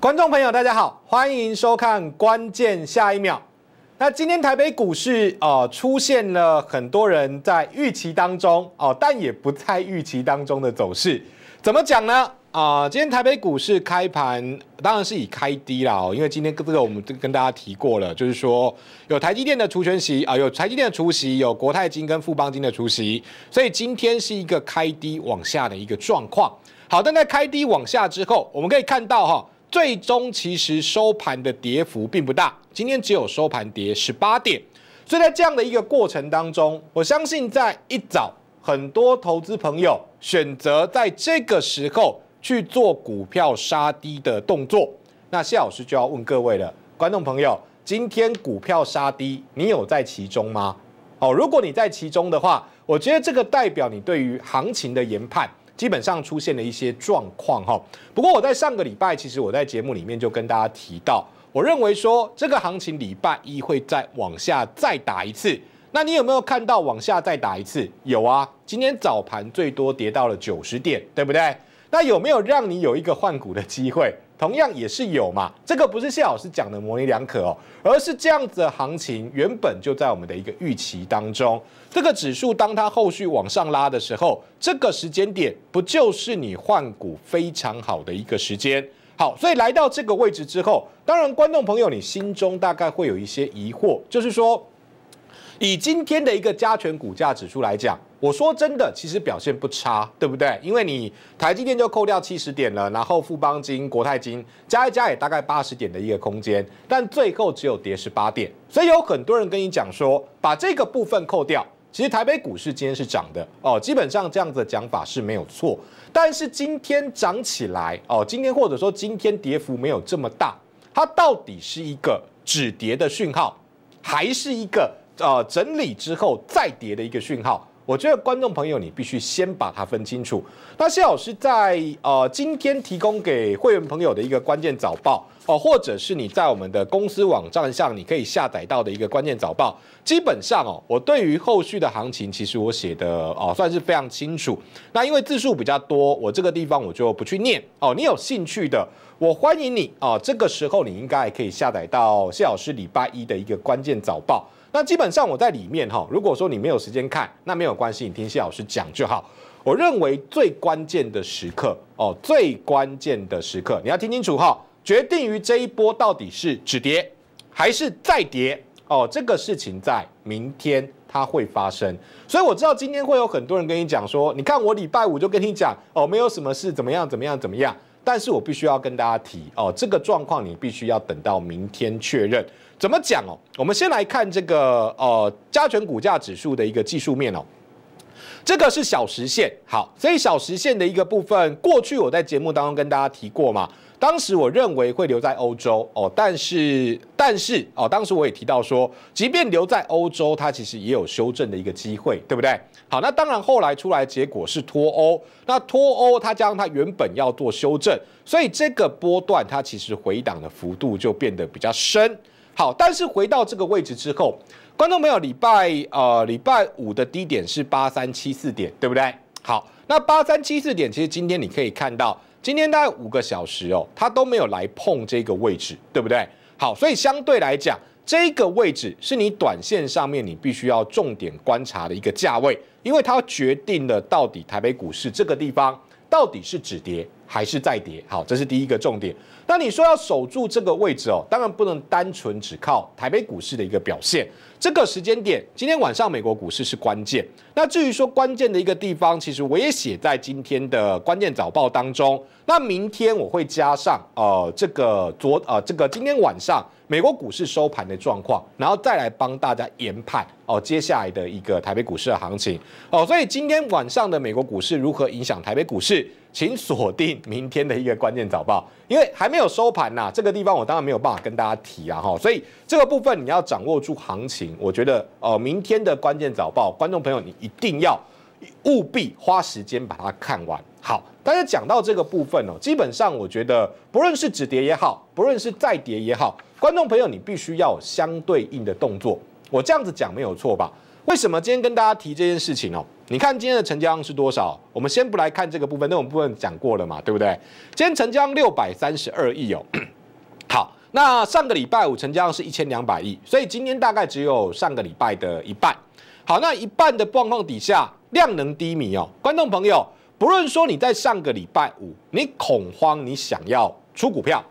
观众朋友，大家好，欢迎收看《关键下一秒》。那今天台北股市啊，出现了很多人在预期当中哦，但也不在预期当中的走势，怎么讲呢？啊，今天台北股市开盘当然是以开低了，因为今天这个我们跟大家提过了，就是说有台积电的除权息啊，有台积电的除息，有国泰金跟富邦金的除息，所以今天是一个开低往下的一个状况。好的，在开低往下之后，我们可以看到哈。最终其实收盘的跌幅并不大，今天只有收盘跌十八点。所以在这样的一个过程当中，我相信在一早很多投资朋友选择在这个时候去做股票杀低的动作。那谢老师就要问各位了，观众朋友，今天股票杀低，你有在其中吗？哦，如果你在其中的话，我觉得这个代表你对于行情的研判。基本上出现了一些状况哈，不过我在上个礼拜，其实我在节目里面就跟大家提到，我认为说这个行情礼拜一会再往下再打一次。那你有没有看到往下再打一次？有啊，今天早盘最多跌到了九十点，对不对？那有没有让你有一个换股的机会？同样也是有嘛，这个不是谢老师讲的模棱两可哦，而是这样子的行情原本就在我们的一个预期当中。这个指数当它后续往上拉的时候，这个时间点不就是你换股非常好的一个时间？好，所以来到这个位置之后，当然观众朋友你心中大概会有一些疑惑，就是说以今天的一个加权股价指数来讲。我说真的，其实表现不差，对不对？因为你台积电就扣掉七十点了，然后富邦金、国泰金加一加也大概八十点的一个空间，但最后只有跌十八点。所以有很多人跟你讲说，把这个部分扣掉，其实台北股市今天是涨的哦。基本上这样子的讲法是没有错，但是今天涨起来哦，今天或者说今天跌幅没有这么大，它到底是一个止跌的讯号，还是一个呃整理之后再跌的一个讯号？我觉得观众朋友，你必须先把它分清楚。那谢老师在呃今天提供给会员朋友的一个关键早报哦，或者是你在我们的公司网站上你可以下载到的一个关键早报，基本上哦，我对于后续的行情其实我写的哦算是非常清楚。那因为字数比较多，我这个地方我就不去念哦。你有兴趣的，我欢迎你哦。这个时候你应该可以下载到谢老师礼拜一的一个关键早报。那基本上我在里面哈，如果说你没有时间看，那没有关系，你听谢老师讲就好。我认为最关键的时刻哦，最关键的时刻，你要听清楚哈，决定于这一波到底是止跌还是再跌哦，这个事情在明天它会发生。所以我知道今天会有很多人跟你讲说，你看我礼拜五就跟你讲哦，没有什么事，怎么样，怎么样，怎么样。但是我必须要跟大家提哦，这个状况你必须要等到明天确认。怎么讲哦？我们先来看这个呃加权股价指数的一个技术面哦。这个是小时线，好，所以小时线的一个部分，过去我在节目当中跟大家提过嘛，当时我认为会留在欧洲，哦，但是但是哦，当时我也提到说，即便留在欧洲，它其实也有修正的一个机会，对不对？好，那当然后来出来结果是脱欧，那脱欧它将它原本要做修正，所以这个波段它其实回档的幅度就变得比较深，好，但是回到这个位置之后。观众朋友，礼拜呃礼拜五的低点是八三七四点，对不对？好，那八三七四点，其实今天你可以看到，今天大概五个小时哦，它都没有来碰这个位置，对不对？好，所以相对来讲，这个位置是你短线上面你必须要重点观察的一个价位，因为它决定了到底台北股市这个地方。到底是止跌还是再跌？好，这是第一个重点。那你说要守住这个位置哦，当然不能单纯只靠台北股市的一个表现。这个时间点，今天晚上美国股市是关键。那至于说关键的一个地方，其实我也写在今天的关键早报当中。那明天我会加上呃这个昨呃这个今天晚上。美国股市收盘的状况，然后再来帮大家研判哦，接下来的一个台北股市的行情哦，所以今天晚上的美国股市如何影响台北股市，请锁定明天的一个关键早报，因为还没有收盘呐，这个地方我当然没有办法跟大家提啊哈，所以这个部分你要掌握住行情，我觉得哦，明天的关键早报，观众朋友你一定要务必花时间把它看完，好。大家讲到这个部分哦，基本上我觉得，不论是止跌也好，不论是再跌也好，观众朋友你必须要相对应的动作。我这样子讲没有错吧？为什么今天跟大家提这件事情哦？你看今天的成交量是多少？我们先不来看这个部分，那种部分讲过了嘛，对不对？今天成交量六百三十二亿哦。好，那上个礼拜五成交量是一千两百亿，所以今天大概只有上个礼拜的一半。好，那一半的状况底下，量能低迷哦，观众朋友。不论说你在上个礼拜五你恐慌，你想要出股票，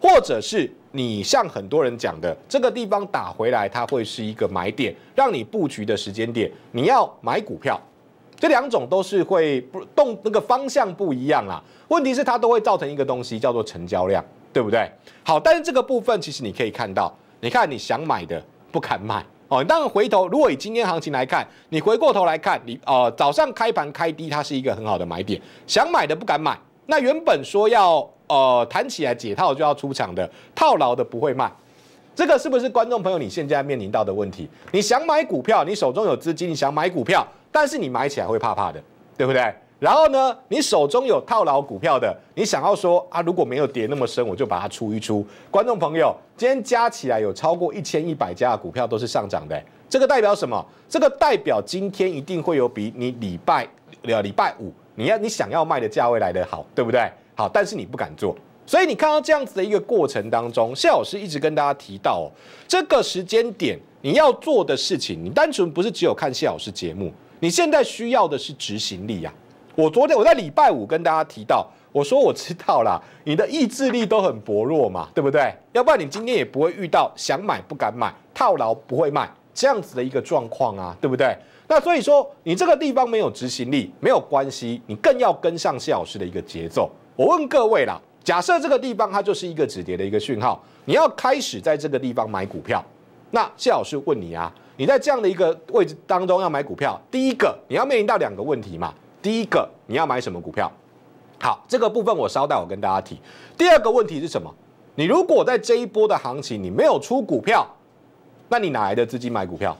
或者是你像很多人讲的这个地方打回来，它会是一个买点，让你布局的时间点，你要买股票，这两种都是会不动那个方向不一样啦。问题是它都会造成一个东西叫做成交量，对不对？好，但是这个部分其实你可以看到，你看你想买的不敢买。哦，当然回头，如果以今天行情来看，你回过头来看，你呃早上开盘开低，它是一个很好的买点。想买的不敢买，那原本说要呃谈起来解套就要出场的，套牢的不会卖。这个是不是观众朋友你现在面临到的问题？你想买股票，你手中有资金，你想买股票，但是你买起来会怕怕的，对不对？然后呢，你手中有套牢股票的，你想要说啊，如果没有跌那么深，我就把它出一出。观众朋友，今天加起来有超过一千一百家的股票都是上涨的，这个代表什么？这个代表今天一定会有比你礼拜呃礼拜五你要你想要卖的价位来得好，对不对？好，但是你不敢做，所以你看到这样子的一个过程当中，谢老师一直跟大家提到，这个时间点你要做的事情，你单纯不是只有看谢老师节目，你现在需要的是执行力呀。我昨天我在礼拜五跟大家提到，我说我知道啦，你的意志力都很薄弱嘛，对不对？要不然你今天也不会遇到想买不敢买，套牢不会卖这样子的一个状况啊，对不对？那所以说你这个地方没有执行力没有关系，你更要跟上谢老师的一个节奏。我问各位啦，假设这个地方它就是一个止跌的一个讯号，你要开始在这个地方买股票，那谢老师问你啊，你在这样的一个位置当中要买股票，第一个你要面临到两个问题嘛。第一个，你要买什么股票？好，这个部分我稍待，我跟大家提。第二个问题是什么？你如果在这一波的行情，你没有出股票，那你哪来的资金买股票？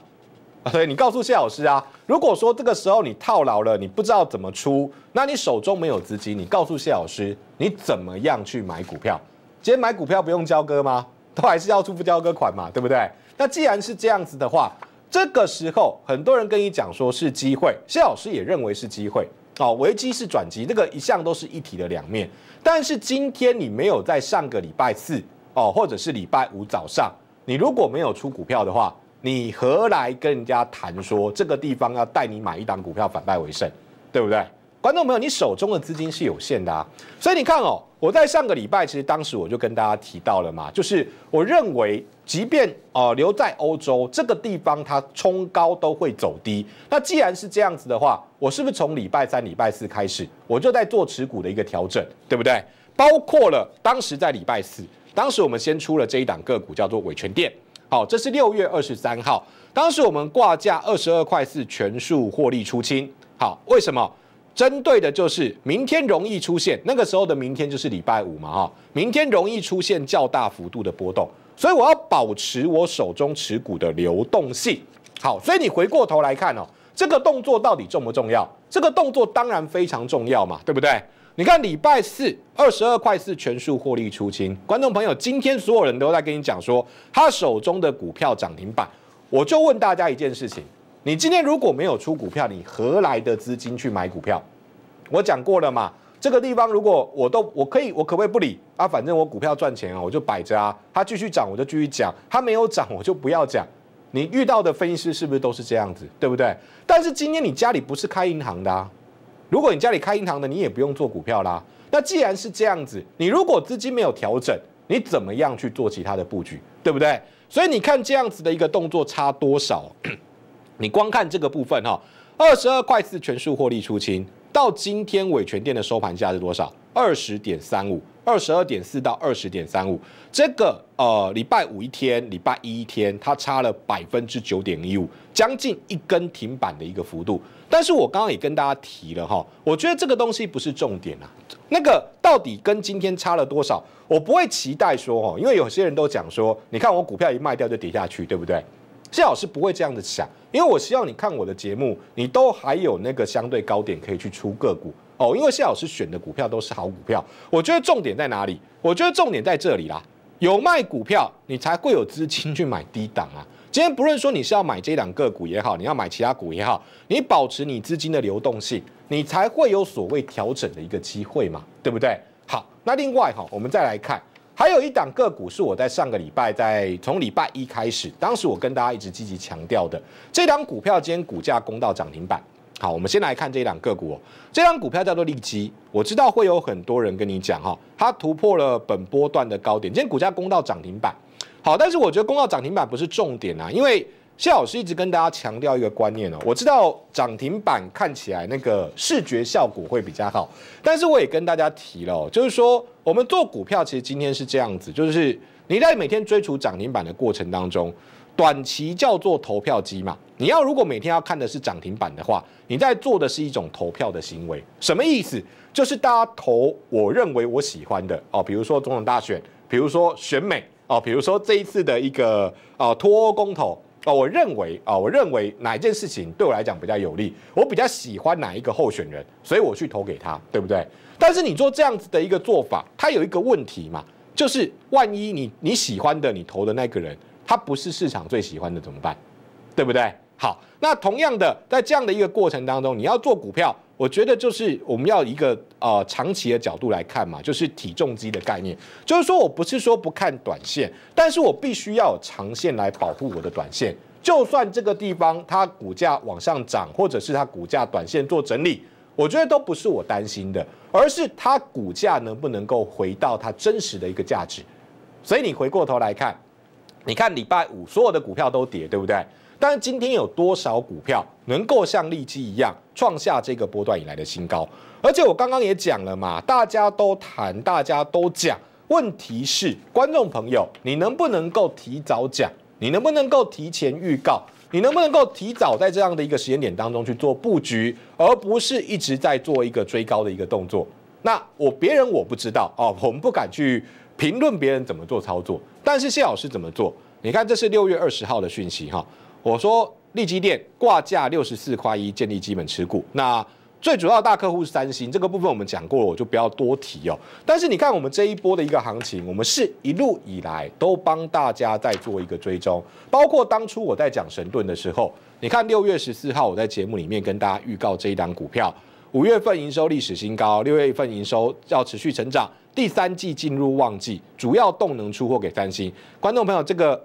所以你告诉谢老师啊，如果说这个时候你套牢了，你不知道怎么出，那你手中没有资金，你告诉谢老师，你怎么样去买股票？今天买股票不用交割吗？都还是要出不交割款嘛，对不对？那既然是这样子的话，这个时候，很多人跟你讲说是机会，谢老师也认为是机会，哦，危机是转机，这个一向都是一体的两面。但是今天你没有在上个礼拜四，哦，或者是礼拜五早上，你如果没有出股票的话，你何来跟人家谈说这个地方要带你买一档股票反败为胜，对不对？观众朋友，你手中的资金是有限的，所以你看哦，我在上个礼拜，其实当时我就跟大家提到了嘛，就是我认为，即便哦留在欧洲这个地方，它冲高都会走低。那既然是这样子的话，我是不是从礼拜三、礼拜四开始，我就在做持股的一个调整，对不对？包括了当时在礼拜四，当时我们先出了这一档个股，叫做伟权店，好，这是六月二十三号，当时我们挂价二十二块四，全数获利出清。好，为什么？针对的就是明天容易出现，那个时候的明天就是礼拜五嘛，哈，明天容易出现较大幅度的波动，所以我要保持我手中持股的流动性。好，所以你回过头来看哦，这个动作到底重不重要？这个动作当然非常重要嘛，对不对？你看礼拜四二十二块四全数获利出清，观众朋友，今天所有人都在跟你讲说他手中的股票涨停板，我就问大家一件事情：你今天如果没有出股票，你何来的资金去买股票？我讲过了嘛，这个地方如果我都我可以我可不可以不理啊？反正我股票赚钱啊，我就摆着啊。它继续涨我就继续讲，它没有涨我就不要讲。你遇到的分析师是不是都是这样子，对不对？但是今天你家里不是开银行的，啊，如果你家里开银行的，你也不用做股票啦。那既然是这样子，你如果资金没有调整，你怎么样去做其他的布局，对不对？所以你看这样子的一个动作差多少？你光看这个部分哈，二十二块四全数获利出清。到今天伟全店的收盘价是多少？二十点三五，二十二点四到二十点三五，这个呃礼拜五一天，礼拜一天它差了百分之九点一五，将近一根停板的一个幅度。但是我刚刚也跟大家提了哈，我觉得这个东西不是重点啊。那个到底跟今天差了多少？我不会期待说哈，因为有些人都讲说，你看我股票一卖掉就跌下去，对不对？谢老师不会这样的想，因为我希望你看我的节目，你都还有那个相对高点可以去出个股哦，因为谢老师选的股票都是好股票。我觉得重点在哪里？我觉得重点在这里啦，有卖股票，你才会有资金去买低档啊。今天不论说你是要买这档个股也好，你要买其他股也好，你保持你资金的流动性，你才会有所谓调整的一个机会嘛，对不对？好，那另外哈，我们再来看。还有一档个股是我在上个礼拜在从礼拜一开始，当时我跟大家一直积极强调的这档股票，今天股价攻到涨停板。好，我们先来看这档个股哦，这档股票叫做利基。我知道会有很多人跟你讲哈，它突破了本波段的高点，今天股价攻到涨停板。好，但是我觉得攻到涨停板不是重点啊，因为。谢老师一直跟大家强调一个观念哦，我知道涨停板看起来那个视觉效果会比较好，但是我也跟大家提了，就是说我们做股票，其实今天是这样子，就是你在每天追逐涨停板的过程当中，短期叫做投票机嘛，你要如果每天要看的是涨停板的话，你在做的是一种投票的行为，什么意思？就是大家投我认为我喜欢的哦，比如说总统大选，比如说选美哦，比如说这一次的一个呃欧公投。哦，我认为啊，我认为哪一件事情对我来讲比较有利，我比较喜欢哪一个候选人，所以我去投给他，对不对？但是你做这样子的一个做法，它有一个问题嘛，就是万一你你喜欢的你投的那个人，他不是市场最喜欢的怎么办？对不对？好，那同样的，在这样的一个过程当中，你要做股票。我觉得就是我们要一个呃长期的角度来看嘛，就是体重机的概念，就是说我不是说不看短线，但是我必须要长线来保护我的短线。就算这个地方它股价往上涨，或者是它股价短线做整理，我觉得都不是我担心的，而是它股价能不能够回到它真实的一个价值。所以你回过头来看，你看礼拜五所有的股票都跌，对不对？但是今天有多少股票能够像利基一样创下这个波段以来的新高？而且我刚刚也讲了嘛，大家都谈，大家都讲。问题是，观众朋友，你能不能够提早讲？你能不能够提前预告？你能不能够提早在这样的一个时间点当中去做布局，而不是一直在做一个追高的一个动作？那我别人我不知道哦，我们不敢去评论别人怎么做操作。但是谢老师怎么做？你看，这是六月二十号的讯息哈。我说立基电挂价六十四块一，建立基本持股。那最主要大客户是三星，这个部分我们讲过了，我就不要多提哦。但是你看我们这一波的一个行情，我们是一路以来都帮大家在做一个追踪。包括当初我在讲神盾的时候，你看六月十四号我在节目里面跟大家预告这一档股票，五月份营收历史新高，六月份营收要持续成长，第三季进入旺季，主要动能出货给三星。观众朋友，这个。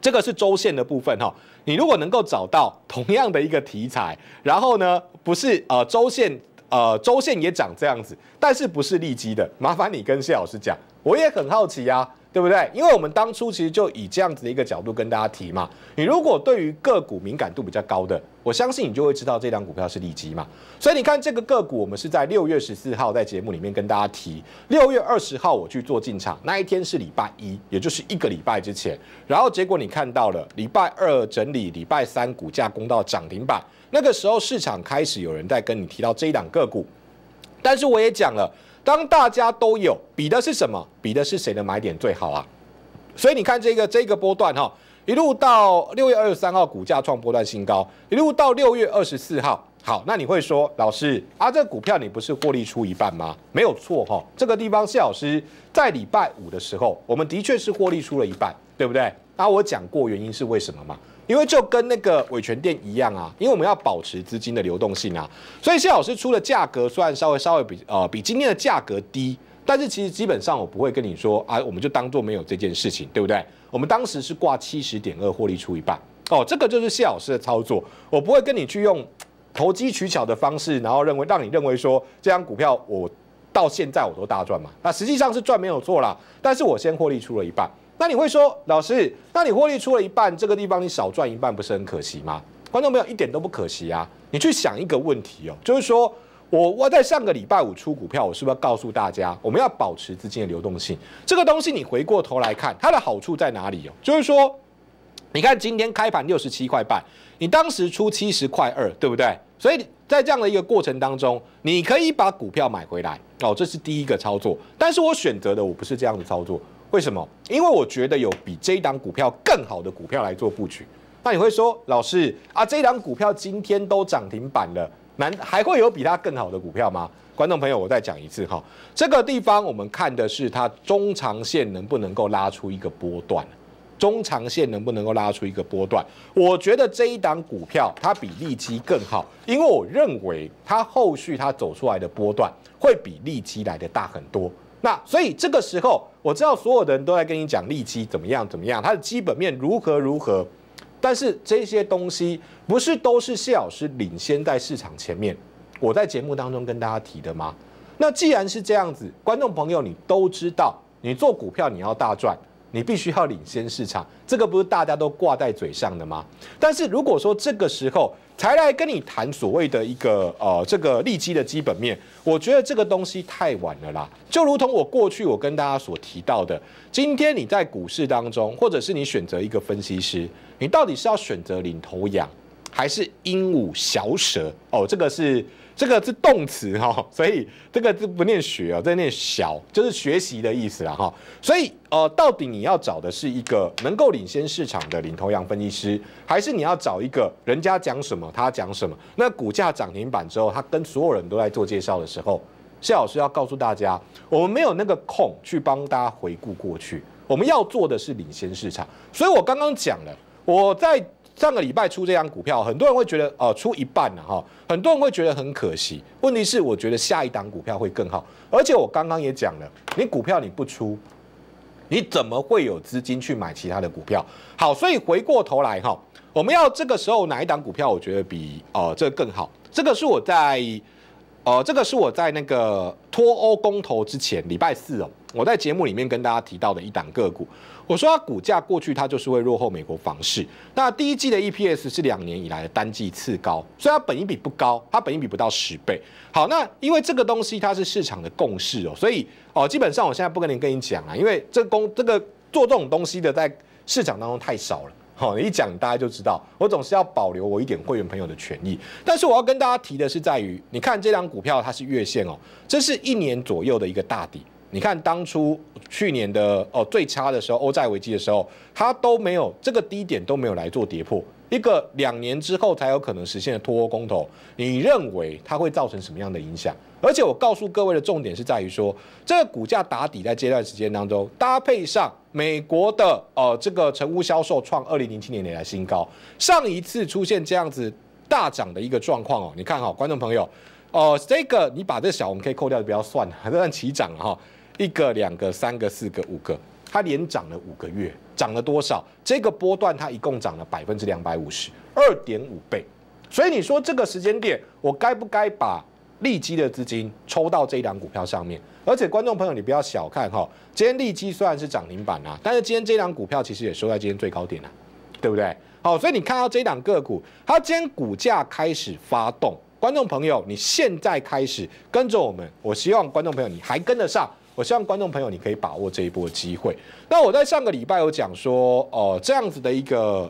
这个是周线的部分哈，你如果能够找到同样的一个题材，然后呢，不是呃周线，呃周线也长这样子，但是不是利基的，麻烦你跟谢老师讲，我也很好奇呀。对不对？因为我们当初其实就以这样子的一个角度跟大家提嘛，你如果对于个股敏感度比较高的，我相信你就会知道这张股票是利基嘛。所以你看这个个股，我们是在六月十四号在节目里面跟大家提，六月二十号我去做进场，那一天是礼拜一，也就是一个礼拜之前。然后结果你看到了，礼拜二整理，礼拜三股价攻到涨停板，那个时候市场开始有人在跟你提到这一档个股，但是我也讲了。当大家都有比的是什么？比的是谁的买点最好啊？所以你看这个这个波段哈，一路到六月二十三号股价创波段新高，一路到六月二十四号。好，那你会说老师啊，这股票你不是获利出一半吗？没有错哈，这个地方谢老师在礼拜五的时候，我们的确是获利出了一半，对不对？啊，我讲过原因是为什么嘛？因为就跟那个维权店一样啊，因为我们要保持资金的流动性啊，所以谢老师出的价格虽然稍微稍微比呃比今天的价格低，但是其实基本上我不会跟你说啊，我们就当做没有这件事情，对不对？我们当时是挂七十点二获利出一半哦，这个就是谢老师的操作，我不会跟你去用投机取巧的方式，然后认为让你认为说这张股票我到现在我都大赚嘛，那实际上是赚没有错啦，但是我先获利出了一半。那你会说，老师，那你获利出了一半，这个地方你少赚一半，不是很可惜吗？观众朋友，一点都不可惜啊！你去想一个问题哦，就是说我我在上个礼拜五出股票，我是不是要告诉大家，我们要保持资金的流动性？这个东西你回过头来看，它的好处在哪里哦？就是说，你看今天开盘六十七块半，你当时出七十块二，对不对？所以在这样的一个过程当中，你可以把股票买回来哦，这是第一个操作。但是我选择的我不是这样的操作。为什么？因为我觉得有比这一档股票更好的股票来做布局。那你会说，老师啊，这一档股票今天都涨停板了，难还会有比它更好的股票吗？观众朋友，我再讲一次哈，这个地方我们看的是它中长线能不能够拉出一个波段，中长线能不能够拉出一个波段？我觉得这一档股票它比利基更好，因为我认为它后续它走出来的波段会比利基来的大很多。那所以这个时候，我知道所有的人都在跟你讲利基怎么样怎么样，它的基本面如何如何，但是这些东西不是都是谢老师领先在市场前面？我在节目当中跟大家提的吗？那既然是这样子，观众朋友你都知道，你做股票你要大赚。你必须要领先市场，这个不是大家都挂在嘴上的吗？但是如果说这个时候才来跟你谈所谓的一个呃这个利基的基本面，我觉得这个东西太晚了啦。就如同我过去我跟大家所提到的，今天你在股市当中，或者是你选择一个分析师，你到底是要选择领头羊，还是鹦鹉小蛇？哦，这个是。这个是动词哈，所以这个字不念学啊，这念小，就是学习的意思了哈。所以呃，到底你要找的是一个能够领先市场的领头羊分析师，还是你要找一个人家讲什么他讲什么？那股价涨停板之后，他跟所有人都在做介绍的时候，谢老师要告诉大家，我们没有那个空去帮大家回顾过去，我们要做的是领先市场。所以我刚刚讲了，我在。上个礼拜出这张股票，很多人会觉得哦，出一半了哈，很多人会觉得很可惜。问题是，我觉得下一档股票会更好。而且我刚刚也讲了，你股票你不出，你怎么会有资金去买其他的股票？好，所以回过头来哈，我们要这个时候哪一档股票？我觉得比呃这个更好。这个是我在呃，这个是我在那个脱欧公投之前礼拜四哦，我在节目里面跟大家提到的一档个股。我说它股价过去它就是会落后美国房市，那第一季的 EPS 是两年以来的单季次高，所以它本益比不高，它本益比不到十倍。好，那因为这个东西它是市场的共识哦，所以哦，基本上我现在不跟您跟你讲啊，因为这公这个做这种东西的在市场当中太少了。好，一讲大家就知道，我总是要保留我一点会员朋友的权益。但是我要跟大家提的是，在于你看这张股票它是月线哦，这是一年左右的一个大底。你看当初去年的哦最差的时候，欧债危机的时候，它都没有这个低点都没有来做跌破，一个两年之后才有可能实现的脱欧公投，你认为它会造成什么样的影响？而且我告诉各位的重点是在于说，这个股价打底在这段时间当中，搭配上美国的呃这个成屋销售创二零零七年以来新高，上一次出现这样子大涨的一个状况哦，你看哈，观众朋友，哦这个你把这小我们可以扣掉，就不要算了，还 算起涨了哈。一个、两个、三个、四个、五个，它连涨了五个月，涨了多少？这个波段它一共涨了百分之两百五十二点五倍。所以你说这个时间点，我该不该把利基的资金抽到这一档股票上面？而且观众朋友，你不要小看哈，今天利基虽然是涨停板啊，但是今天这档股票其实也收在今天最高点啊，对不对？好，所以你看到这两个股，它今天股价开始发动，观众朋友，你现在开始跟着我们，我希望观众朋友你还跟得上。我希望观众朋友，你可以把握这一波机会。那我在上个礼拜有讲说，哦，这样子的一个，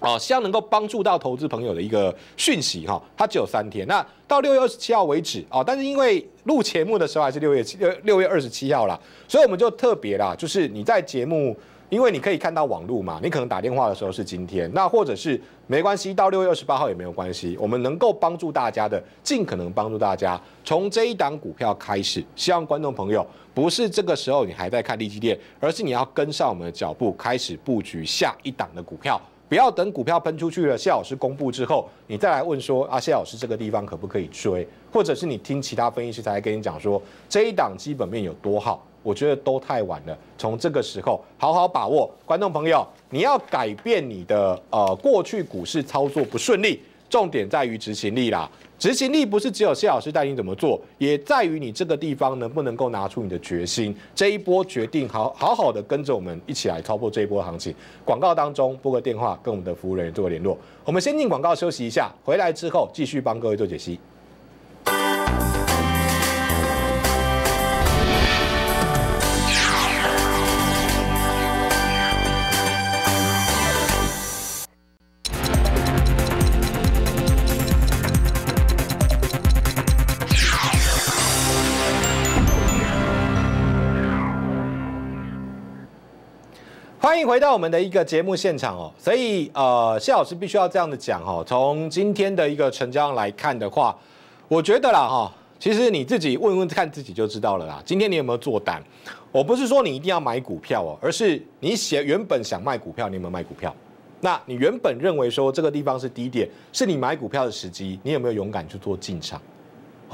哦，希望能够帮助到投资朋友的一个讯息哈，它只有三天。那到六月二十七号为止啊，但是因为录节目的时候还是六月七六六月二十七号啦，所以我们就特别啦，就是你在节目。因为你可以看到网络嘛，你可能打电话的时候是今天，那或者是没关系，到六月二十八号也没有关系。我们能够帮助大家的，尽可能帮助大家，从这一档股票开始。希望观众朋友不是这个时候你还在看利基店，而是你要跟上我们的脚步，开始布局下一档的股票。不要等股票喷出去了，谢老师公布之后，你再来问说啊，谢老师这个地方可不可以追？或者是你听其他分析师才跟你讲说这一档基本面有多好？我觉得都太晚了。从这个时候好好把握，观众朋友，你要改变你的呃过去股市操作不顺利，重点在于执行力啦。执行力不是只有谢老师带你怎么做，也在于你这个地方能不能够拿出你的决心。这一波决定好好好的跟着我们一起来操作这一波行情。广告当中拨个电话跟我们的服务人员做个联络。我们先进广告休息一下，回来之后继续帮各位做解析。欢迎回到我们的一个节目现场哦，所以呃，谢老师必须要这样的讲哦。从今天的一个成交量来看的话，我觉得啦哈，其实你自己问问看自己就知道了啦。今天你有没有做单？我不是说你一定要买股票哦，而是你写原本想卖股票，你有没有卖股票？那你原本认为说这个地方是低点，是你买股票的时机，你有没有勇敢去做进场？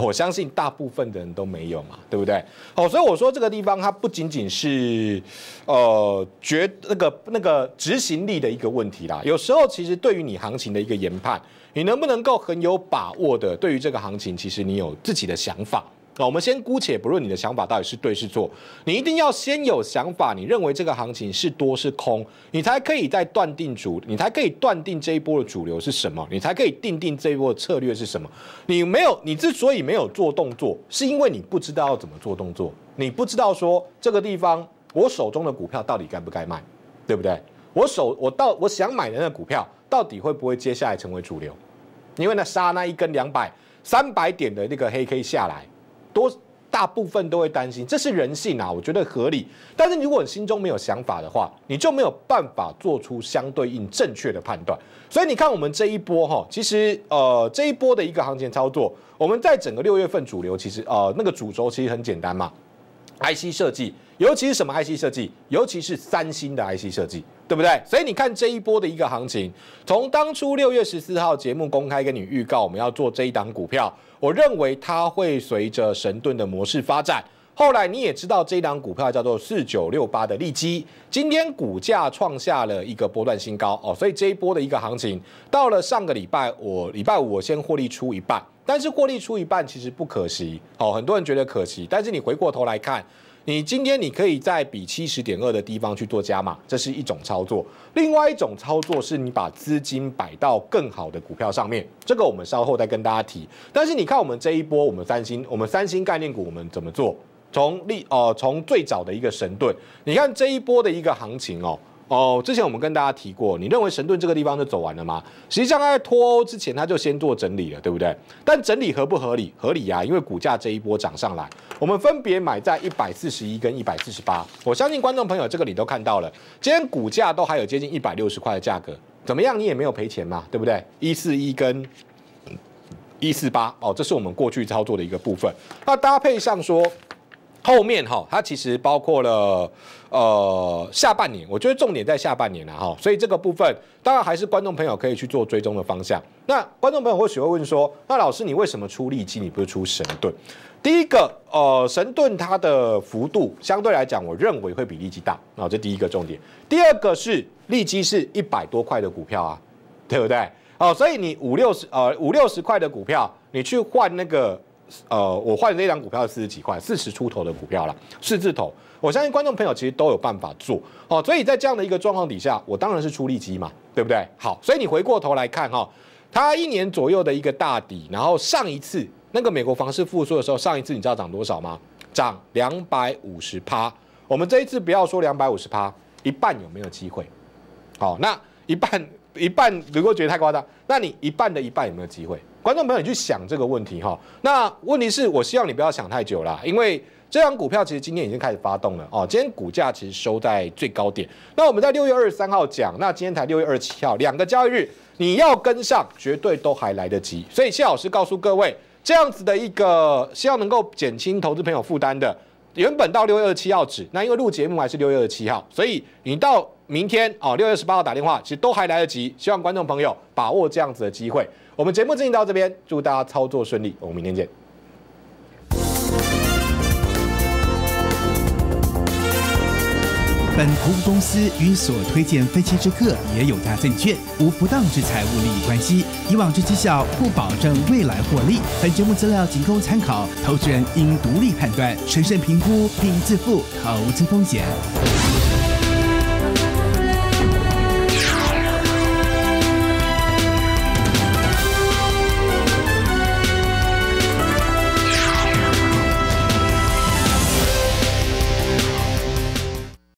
我相信大部分的人都没有嘛，对不对？哦，所以我说这个地方它不仅仅是呃，决那个那个执行力的一个问题啦。有时候其实对于你行情的一个研判，你能不能够很有把握的对于这个行情，其实你有自己的想法。那我们先姑且不论你的想法到底是对是错，你一定要先有想法，你认为这个行情是多是空，你才可以再断定主，你才可以断定这一波的主流是什么，你才可以定定这一波的策略是什么。你没有，你之所以没有做动作，是因为你不知道要怎么做动作，你不知道说这个地方我手中的股票到底该不该卖，对不对？我手我到我想买的那股票到底会不会接下来成为主流？因为那杀那一根两百、三百点的那个黑 K 下来。多大部分都会担心，这是人性啊，我觉得合理。但是如果你心中没有想法的话，你就没有办法做出相对应正确的判断。所以你看我们这一波哈，其实呃这一波的一个行情操作，我们在整个六月份主流其实呃那个主轴其实很简单嘛，IC 设计。尤其是什么 IC 设计，尤其是三星的 IC 设计，对不对？所以你看这一波的一个行情，从当初六月十四号节目公开跟你预告我们要做这一档股票，我认为它会随着神盾的模式发展。后来你也知道这一档股票叫做四九六八的利基，今天股价创下了一个波段新高哦，所以这一波的一个行情到了上个礼拜，我礼拜五我先获利出一半，但是获利出一半其实不可惜哦，很多人觉得可惜，但是你回过头来看。你今天你可以在比七十点二的地方去做加码，这是一种操作；，另外一种操作是你把资金摆到更好的股票上面，这个我们稍后再跟大家提。但是你看我们这一波，我们三星，我们三星概念股我们怎么做？从历呃，从最早的一个神盾，你看这一波的一个行情哦。哦，之前我们跟大家提过，你认为神盾这个地方就走完了吗？实际上在脱欧之前，他就先做整理了，对不对？但整理合不合理？合理呀，因为股价这一波涨上来，我们分别买在一百四十一跟一百四十八。我相信观众朋友这个你都看到了，今天股价都还有接近一百六十块的价格，怎么样？你也没有赔钱嘛，对不对？一四一跟一四八，哦，这是我们过去操作的一个部分。那搭配上说。后面哈，它其实包括了呃下半年，我觉得重点在下半年了哈，所以这个部分当然还是观众朋友可以去做追踪的方向。那观众朋友或许会问说，那老师你为什么出利基？你不是出神盾？第一个呃，神盾它的幅度相对来讲，我认为会比利基大啊，这第一个重点。第二个是利基是一百多块的股票啊，对不对？哦，所以你五六十呃五六十块的股票，你去换那个。呃，我换的那张股票是四十几块，四十出头的股票了，四字头。我相信观众朋友其实都有办法做哦，所以在这样的一个状况底下，我当然是出利基嘛，对不对？好，所以你回过头来看哈，它一年左右的一个大底，然后上一次那个美国房市复苏的时候，上一次你知道涨多少吗？涨两百五十趴。我们这一次不要说两百五十趴，一半有没有机会？好，那一半一半，如果觉得太夸张，那你一半的一半有没有机会？观众朋友，你去想这个问题哈。那问题是，我希望你不要想太久了，因为这张股票其实今天已经开始发动了哦。今天股价其实收在最高点。那我们在六月二十三号讲，那今天才六月二十七号，两个交易日，你要跟上，绝对都还来得及。所以谢老师告诉各位，这样子的一个希望能够减轻投资朋友负担的，原本到六月二十七号止，那因为录节目还是六月二十七号，所以你到。明天哦，六月十八号打电话，其实都还来得及。希望观众朋友把握这样子的机会。我们节目进行到这边，祝大家操作顺利。我们明天见。本服务公司与所推荐分期之客也有大证券无不当之财务利益关系。以往之绩效不保证未来获利。本节目资料仅供参考，投资人应独立判断、审慎评估并自负投资风险。